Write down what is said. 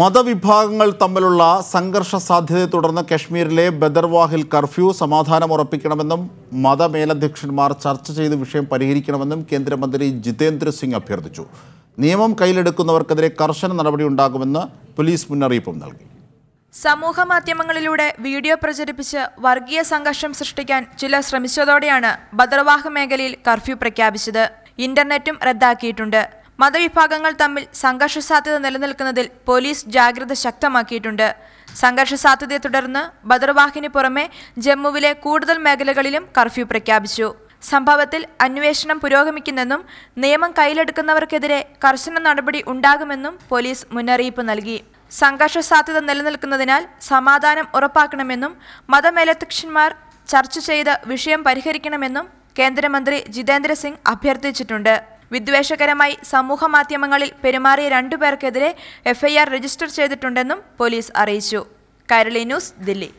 മതവിഭാഗങ്ങൾ തമ്മിലുള്ള സംഘർഷ സാധ്യതയെ തുടർന്ന് കശ്മീരിലെ ബദർവാഹിൽ കർഫ്യൂ സമാധാനം ഉറപ്പിക്കണമെന്നും മതമേലധ്യക്ഷന്മാർ ചർച്ച ചെയ്ത് വിഷയം പരിഹരിക്കണമെന്നും കേന്ദ്രമന്ത്രി ജിതേന്ദ്ര സിംഗ് അഭ്യർത്ഥിച്ചു നിയമം കയ്യിലെടുക്കുന്നവർക്കെതിരെ കർശന നടപടി ഉണ്ടാകുമെന്ന് പോലീസ് മുന്നറിയിപ്പും നൽകി സമൂഹ മാധ്യമങ്ങളിലൂടെ വീഡിയോ പ്രചരിപ്പിച്ച് വർഗീയ സംഘർഷം സൃഷ്ടിക്കാൻ ചിലർ ശ്രമിച്ചതോടെയാണ് ബദർവാഹ് മേഖലയിൽ കർഫ്യൂ പ്രഖ്യാപിച്ചത് ഇന്റർനെറ്റും റദ്ദാക്കിയിട്ടുണ്ട് മതവിഭാഗങ്ങൾ തമ്മിൽ സംഘർഷ സാധ്യത നിലനിൽക്കുന്നതിൽ പോലീസ് ജാഗ്രത ശക്തമാക്കിയിട്ടുണ്ട് സംഘർഷ സാധ്യതയെ തുടർന്ന് ബദർവാഹിന് പുറമെ ജമ്മുവിലെ കൂടുതൽ മേഖലകളിലും കർഫ്യൂ പ്രഖ്യാപിച്ചു സംഭവത്തിൽ അന്വേഷണം പുരോഗമിക്കുന്നെന്നും നിയമം കയ്യിലെടുക്കുന്നവർക്കെതിരെ കർശന നടപടി ഉണ്ടാകുമെന്നും പോലീസ് മുന്നറിയിപ്പ് നൽകി സംഘർഷ സാധ്യത നിലനിൽക്കുന്നതിനാൽ സമാധാനം ഉറപ്പാക്കണമെന്നും മതമേലധ്യക്ഷന്മാർ ചർച്ച ചെയ്ത് വിഷയം പരിഹരിക്കണമെന്നും കേന്ദ്രമന്ത്രി ജിതേന്ദ്ര സിംഗ് അഭ്യർത്ഥിച്ചിട്ടുണ്ട് വിദ്വേഷകരമായി സമൂഹമാധ്യമങ്ങളിൽ പെരുമാറിയ രണ്ടുപേർക്കെതിരെ എഫ്ഐആർ രജിസ്റ്റർ ചെയ്തിട്ടുണ്ടെന്നും പോലീസ് അറിയിച്ചു കൈരളി ന്യൂസ് ദില്ലി